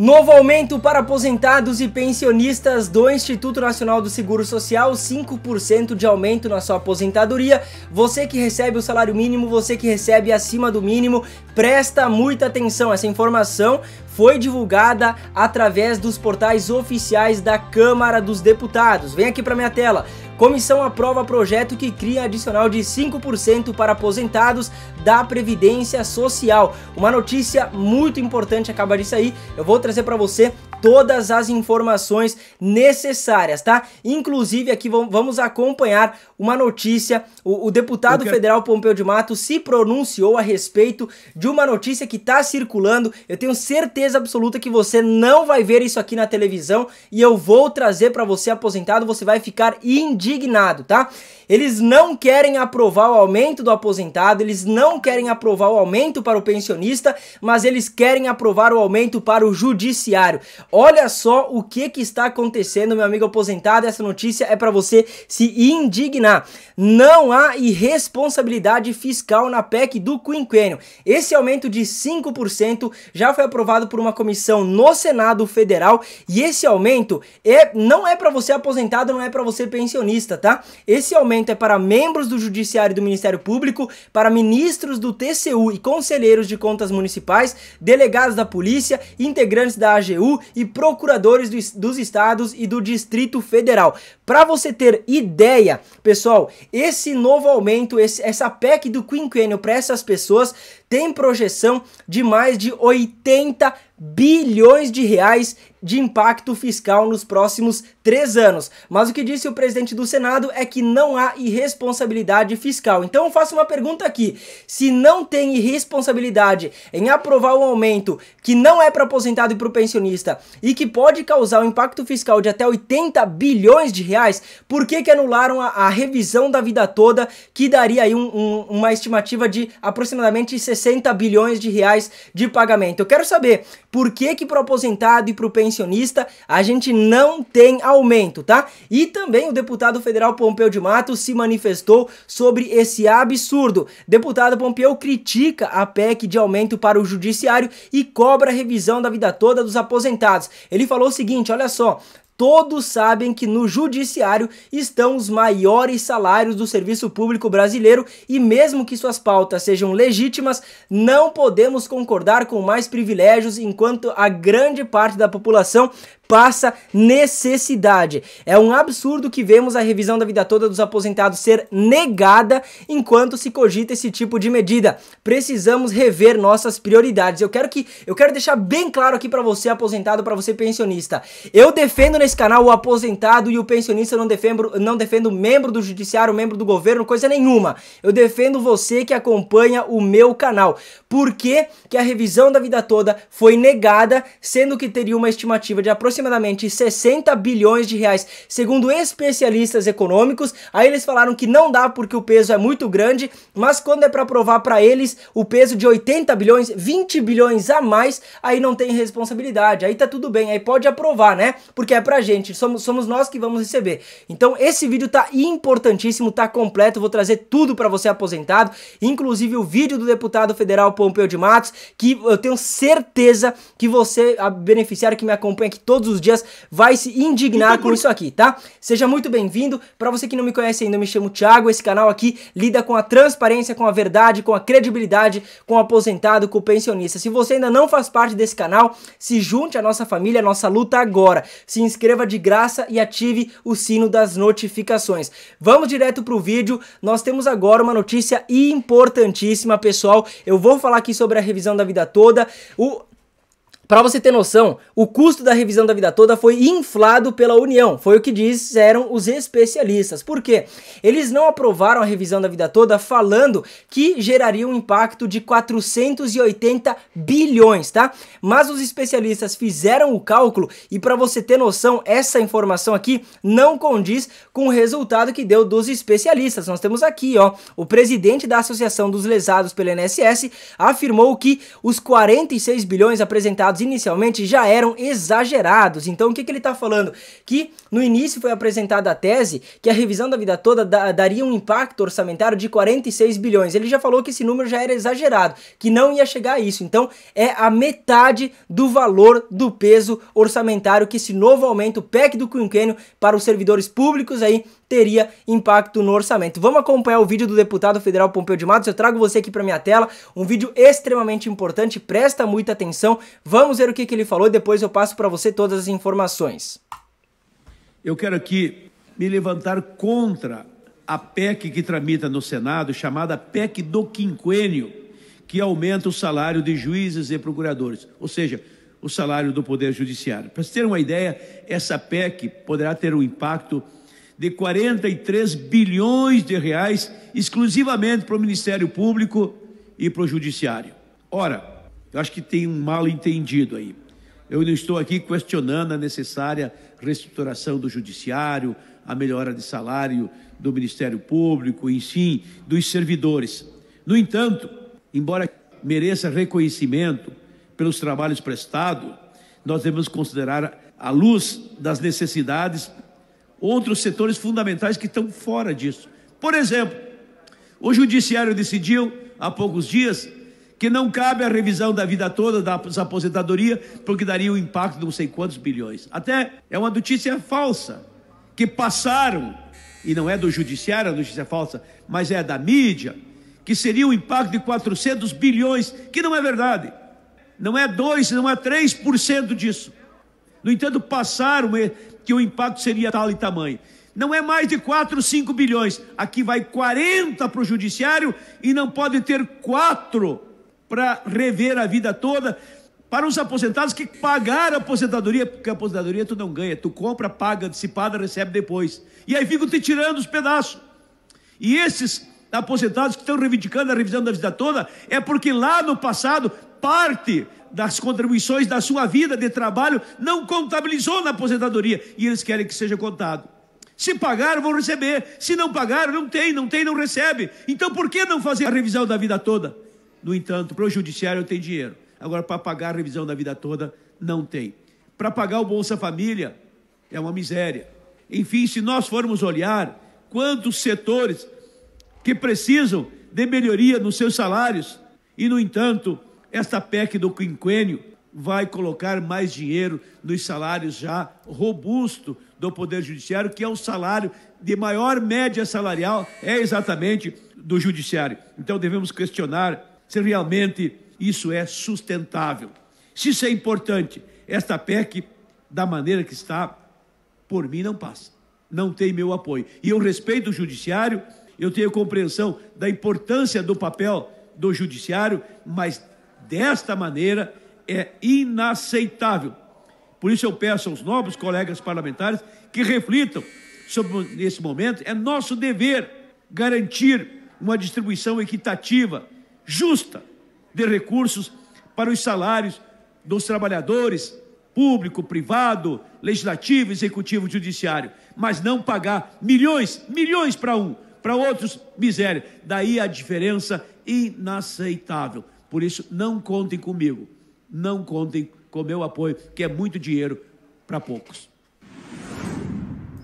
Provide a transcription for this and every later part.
Novo aumento para aposentados e pensionistas do Instituto Nacional do Seguro Social, 5% de aumento na sua aposentadoria. Você que recebe o salário mínimo, você que recebe acima do mínimo, presta muita atenção essa informação, foi divulgada através dos portais oficiais da Câmara dos Deputados. Vem aqui para minha tela. Comissão aprova projeto que cria adicional de 5% para aposentados da Previdência Social. Uma notícia muito importante acaba de sair. Eu vou trazer para você todas as informações necessárias, tá? Inclusive aqui vamos acompanhar uma notícia. O, o deputado quero... federal Pompeu de Mato se pronunciou a respeito de uma notícia que está circulando. Eu tenho certeza absoluta que você não vai ver isso aqui na televisão e eu vou trazer para você aposentado. Você vai ficar indignado, tá? Eles não querem aprovar o aumento do aposentado, eles não querem aprovar o aumento para o pensionista, mas eles querem aprovar o aumento para o judiciário. Olha só o que, que está acontecendo, meu amigo aposentado. Essa notícia é para você se indignar. Não há irresponsabilidade fiscal na PEC do quinquênio. Esse aumento de 5% já foi aprovado por uma comissão no Senado Federal e esse aumento é, não é para você aposentado, não é para você pensionista, tá? Esse aumento é para membros do Judiciário e do Ministério Público, para ministros do TCU e conselheiros de contas municipais, delegados da polícia, integrantes da AGU e procuradores do, dos estados e do Distrito Federal. Para você ter ideia, pessoal, Pessoal, esse novo aumento, esse, essa PEC do quinquênio para essas pessoas tem projeção de mais de 80 bilhões de reais de impacto fiscal nos próximos três anos. Mas o que disse o presidente do Senado é que não há irresponsabilidade fiscal. Então eu faço uma pergunta aqui: se não tem irresponsabilidade em aprovar um aumento que não é para aposentado e para o pensionista e que pode causar um impacto fiscal de até 80 bilhões de reais, por que, que anularam a, a revisão da vida toda que daria aí um, um, uma estimativa de aproximadamente 60 60 bilhões de reais de pagamento. Eu quero saber por que que pro aposentado e pro pensionista a gente não tem aumento, tá? E também o deputado federal Pompeu de Matos se manifestou sobre esse absurdo. Deputado Pompeu critica a PEC de aumento para o judiciário e cobra revisão da vida toda dos aposentados. Ele falou o seguinte, olha só, Todos sabem que no judiciário estão os maiores salários do serviço público brasileiro e mesmo que suas pautas sejam legítimas, não podemos concordar com mais privilégios enquanto quanto a grande parte da população passa necessidade. É um absurdo que vemos a revisão da vida toda dos aposentados ser negada enquanto se cogita esse tipo de medida. Precisamos rever nossas prioridades. Eu quero que eu quero deixar bem claro aqui para você aposentado, para você pensionista. Eu defendo nesse canal o aposentado e o pensionista, eu não defendo não defendo membro do judiciário, membro do governo, coisa nenhuma. Eu defendo você que acompanha o meu canal. Por que que a revisão da vida toda foi negada, sendo que teria uma estimativa de aproximadamente aproximadamente 60 bilhões de reais, segundo especialistas econômicos. Aí eles falaram que não dá porque o peso é muito grande, mas quando é para provar para eles o peso de 80 bilhões, 20 bilhões a mais, aí não tem responsabilidade. Aí tá tudo bem, aí pode aprovar, né? Porque é pra gente, somos, somos nós que vamos receber. Então esse vídeo tá importantíssimo, tá completo, vou trazer tudo para você aposentado, inclusive o vídeo do deputado federal Pompeu de Matos, que eu tenho certeza que você, a beneficiário que me acompanha aqui todo todos os dias vai se indignar então, com isso aqui, tá? Seja muito bem-vindo. Para você que não me conhece ainda, eu me chamo Thiago. Esse canal aqui lida com a transparência, com a verdade, com a credibilidade, com o aposentado, com o pensionista. Se você ainda não faz parte desse canal, se junte à nossa família, à nossa luta agora. Se inscreva de graça e ative o sino das notificações. Vamos direto pro vídeo. Nós temos agora uma notícia importantíssima, pessoal. Eu vou falar aqui sobre a revisão da vida toda. O para você ter noção, o custo da revisão da vida toda foi inflado pela União, foi o que disseram os especialistas. Por quê? Eles não aprovaram a revisão da vida toda falando que geraria um impacto de 480 bilhões, tá? Mas os especialistas fizeram o cálculo e para você ter noção, essa informação aqui não condiz com o resultado que deu dos especialistas. Nós temos aqui, ó, o presidente da Associação dos Lesados pelo INSS afirmou que os 46 bilhões apresentados inicialmente já eram exagerados. Então o que, que ele está falando? Que no início foi apresentada a tese que a revisão da vida toda da, daria um impacto orçamentário de 46 bilhões. Ele já falou que esse número já era exagerado, que não ia chegar a isso. Então é a metade do valor do peso orçamentário que esse novo aumento PEC do quinquênio para os servidores públicos aí teria impacto no orçamento. Vamos acompanhar o vídeo do deputado federal Pompeu de Matos. Eu trago você aqui para minha tela, um vídeo extremamente importante, presta muita atenção. Vamos ver o que, que ele falou e depois eu passo para você todas as informações. Eu quero aqui me levantar contra a PEC que tramita no Senado, chamada PEC do quinquênio, que aumenta o salário de juízes e procuradores, ou seja, o salário do Poder Judiciário. Para se ter uma ideia, essa PEC poderá ter um impacto de 43 bilhões de reais exclusivamente para o Ministério Público e para o Judiciário. Ora, eu acho que tem um mal entendido aí. Eu não estou aqui questionando a necessária reestruturação do Judiciário, a melhora de salário do Ministério Público, enfim, dos servidores. No entanto, embora mereça reconhecimento pelos trabalhos prestados, nós devemos considerar, à luz das necessidades outros setores fundamentais que estão fora disso. Por exemplo, o Judiciário decidiu há poucos dias que não cabe a revisão da vida toda da aposentadoria, porque daria um impacto de não sei quantos bilhões. Até é uma notícia falsa, que passaram, e não é do judiciário a notícia falsa, mas é da mídia, que seria um impacto de 400 bilhões, que não é verdade. Não é 2, não é 3% disso. No entanto, passaram eh, que o impacto seria tal e tamanho. Não é mais de 4, 5 bilhões. Aqui vai 40 para o judiciário e não pode ter 4 para rever a vida toda. Para os aposentados que pagaram a aposentadoria, porque a aposentadoria tu não ganha, tu compra, paga antecipada, recebe depois. E aí ficam te tirando os pedaços. E esses aposentados que estão reivindicando a revisão da vida toda é porque lá no passado parte das contribuições da sua vida de trabalho não contabilizou na aposentadoria e eles querem que seja contado. Se pagar, vão receber. Se não pagar, não tem, não tem, não recebe. Então por que não fazer a revisão da vida toda? No entanto, para o judiciário tem dinheiro. Agora, para pagar a revisão da vida toda, não tem. Para pagar o Bolsa Família, é uma miséria. Enfim, se nós formos olhar quantos setores que precisam de melhoria nos seus salários, e, no entanto, esta PEC do quinquênio vai colocar mais dinheiro nos salários já robusto do Poder Judiciário, que é o salário de maior média salarial, é exatamente do Judiciário. Então devemos questionar se realmente isso é sustentável. Se isso é importante, esta PEC, da maneira que está, por mim não passa. Não tem meu apoio. E eu respeito o Judiciário, eu tenho compreensão da importância do papel do Judiciário, mas desta maneira é inaceitável. Por isso eu peço aos nobres colegas parlamentares que reflitam sobre nesse momento é nosso dever garantir uma distribuição equitativa, justa de recursos para os salários dos trabalhadores público, privado, legislativo, executivo, judiciário, mas não pagar milhões, milhões para um, para outros miséria. Daí a diferença inaceitável. Por isso, não contem comigo, não contem com meu apoio, que é muito dinheiro para poucos.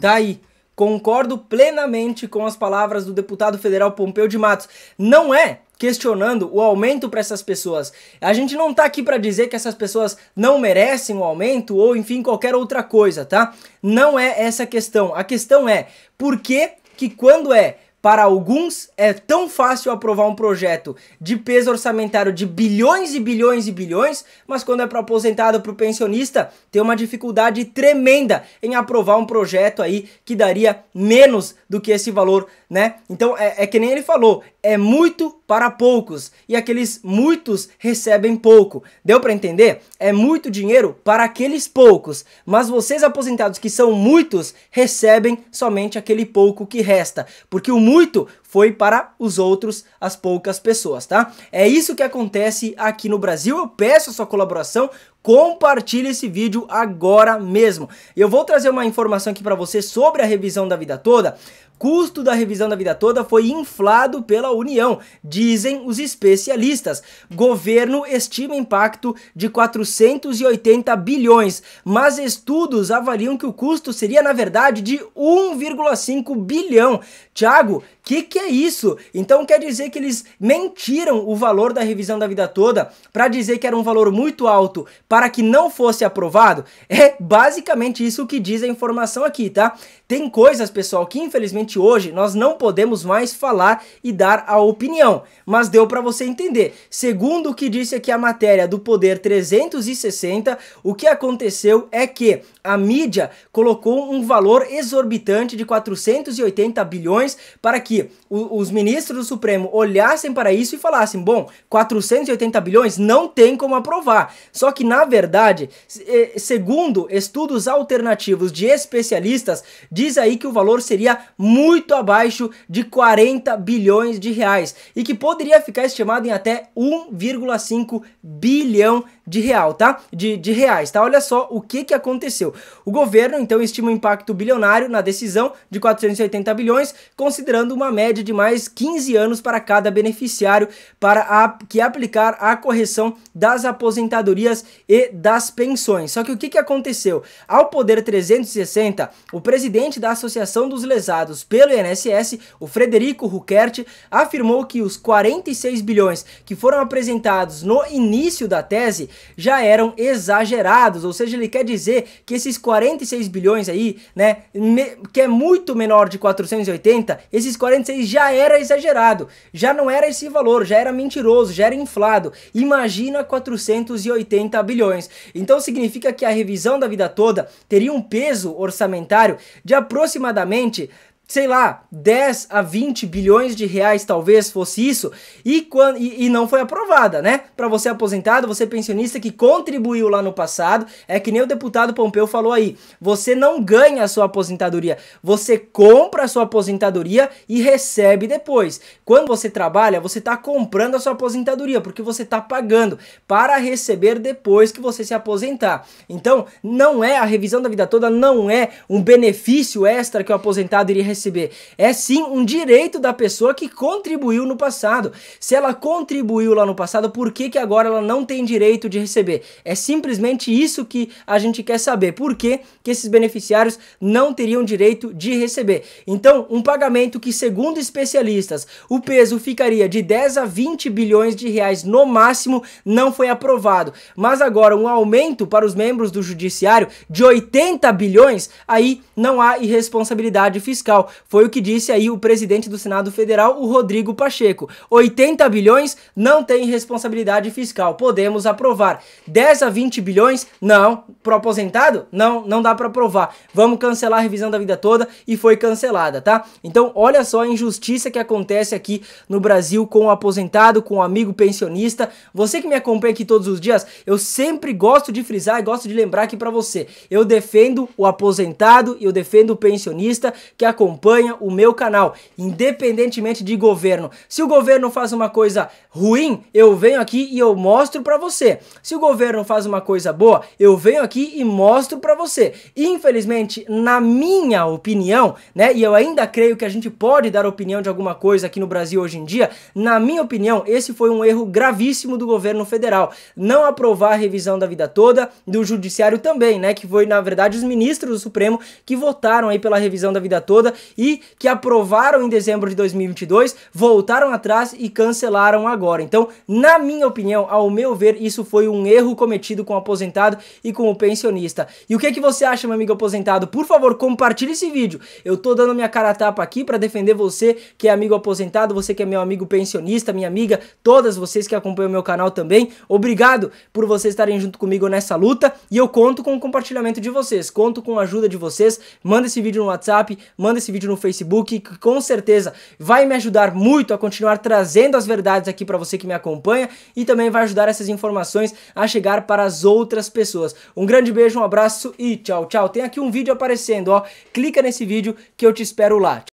Tá aí. Concordo plenamente com as palavras do deputado federal Pompeu de Matos. Não é questionando o aumento para essas pessoas. A gente não tá aqui para dizer que essas pessoas não merecem o aumento ou enfim qualquer outra coisa, tá? Não é essa a questão. A questão é por que que quando é para alguns, é tão fácil aprovar um projeto de peso orçamentário de bilhões e bilhões e bilhões, mas quando é para aposentado, para o pensionista, tem uma dificuldade tremenda em aprovar um projeto aí que daria menos do que esse valor né? Então é, é que nem ele falou, é muito para poucos e aqueles muitos recebem pouco. Deu para entender? É muito dinheiro para aqueles poucos, mas vocês aposentados que são muitos recebem somente aquele pouco que resta, porque o muito foi para os outros, as poucas pessoas, tá? É isso que acontece aqui no Brasil. Eu peço a sua colaboração, compartilhe esse vídeo agora mesmo. Eu vou trazer uma informação aqui para você sobre a revisão da vida toda. Custo da revisão da vida toda foi inflado pela União, dizem os especialistas. Governo estima impacto de 480 bilhões, mas estudos avaliam que o custo seria na verdade de 1,5 bilhão. Tiago, que que que é isso? Então quer dizer que eles mentiram o valor da revisão da vida toda para dizer que era um valor muito alto para que não fosse aprovado? É basicamente isso que diz a informação aqui, tá? Tem coisas, pessoal, que infelizmente hoje nós não podemos mais falar e dar a opinião, mas deu para você entender. Segundo o que disse aqui a matéria do Poder 360, o que aconteceu é que a mídia colocou um valor exorbitante de 480 bilhões para que os ministros do Supremo olhassem para isso e falassem: bom, 480 bilhões não tem como aprovar. Só que, na verdade, eh, segundo estudos alternativos de especialistas, diz aí que o valor seria muito abaixo de 40 bilhões de reais e que poderia ficar estimado em até 1,5 bilhão de real, tá? De, de reais, tá? Olha só o que, que aconteceu. O governo, então, estima um impacto bilionário na decisão de 480 bilhões, considerando uma média média de mais 15 anos para cada beneficiário para a, que aplicar a correção das aposentadorias e das pensões. Só que o que, que aconteceu? Ao Poder 360, o presidente da Associação dos Lesados pelo INSS, o Frederico Ruckert, afirmou que os 46 bilhões que foram apresentados no início da tese já eram exagerados, ou seja, ele quer dizer que esses 46 bilhões aí, né, que é muito menor de 480, esses 46 já era exagerado, já não era esse valor, já era mentiroso, já era inflado. Imagina 480 bilhões. Então significa que a revisão da vida toda teria um peso orçamentário de aproximadamente sei lá, 10 a 20 bilhões de reais talvez fosse isso, e, quando, e, e não foi aprovada, né? Para você aposentado, você pensionista que contribuiu lá no passado, é que nem o deputado Pompeu falou aí, você não ganha a sua aposentadoria, você compra a sua aposentadoria e recebe depois. Quando você trabalha, você está comprando a sua aposentadoria, porque você está pagando para receber depois que você se aposentar. Então, não é a revisão da vida toda, não é um benefício extra que o aposentado iria receber receber. É sim um direito da pessoa que contribuiu no passado. Se ela contribuiu lá no passado, por que, que agora ela não tem direito de receber? É simplesmente isso que a gente quer saber. Por que, que esses beneficiários não teriam direito de receber? Então, um pagamento que, segundo especialistas, o peso ficaria de 10 a 20 bilhões de reais no máximo, não foi aprovado. Mas agora, um aumento para os membros do judiciário de 80 bilhões, aí não há irresponsabilidade fiscal. Foi o que disse aí o presidente do Senado Federal, o Rodrigo Pacheco. 80 bilhões não tem responsabilidade fiscal, podemos aprovar. 10 a 20 bilhões, não. Pro aposentado? Não, não dá para aprovar. Vamos cancelar a revisão da vida toda e foi cancelada, tá? Então, olha só a injustiça que acontece aqui no Brasil com o aposentado, com o amigo pensionista. Você que me acompanha aqui todos os dias, eu sempre gosto de frisar e gosto de lembrar aqui para você. Eu defendo o aposentado e eu defendo o pensionista que acompanha acompanha o meu canal, independentemente de governo. Se o governo faz uma coisa ruim, eu venho aqui e eu mostro para você. Se o governo faz uma coisa boa, eu venho aqui e mostro para você. Infelizmente, na minha opinião, né, e eu ainda creio que a gente pode dar opinião de alguma coisa aqui no Brasil hoje em dia, na minha opinião, esse foi um erro gravíssimo do governo federal, não aprovar a revisão da vida toda, do judiciário também, né, que foi na verdade os ministros do Supremo que votaram aí pela revisão da vida toda e que aprovaram em dezembro de 2022, voltaram atrás e cancelaram agora. Então, na minha opinião, ao meu ver, isso foi um erro cometido com o aposentado e com o pensionista. E o que, é que você acha, meu amigo aposentado? Por favor, compartilhe esse vídeo. Eu tô dando minha cara a tapa aqui para defender você que é amigo aposentado, você que é meu amigo pensionista, minha amiga, todas vocês que acompanham meu canal também. Obrigado por vocês estarem junto comigo nessa luta e eu conto com o compartilhamento de vocês, conto com a ajuda de vocês. Manda esse vídeo no WhatsApp, manda esse esse vídeo no Facebook, que com certeza vai me ajudar muito a continuar trazendo as verdades aqui para você que me acompanha e também vai ajudar essas informações a chegar para as outras pessoas. Um grande beijo, um abraço e tchau, tchau. Tem aqui um vídeo aparecendo, ó. Clica nesse vídeo que eu te espero lá.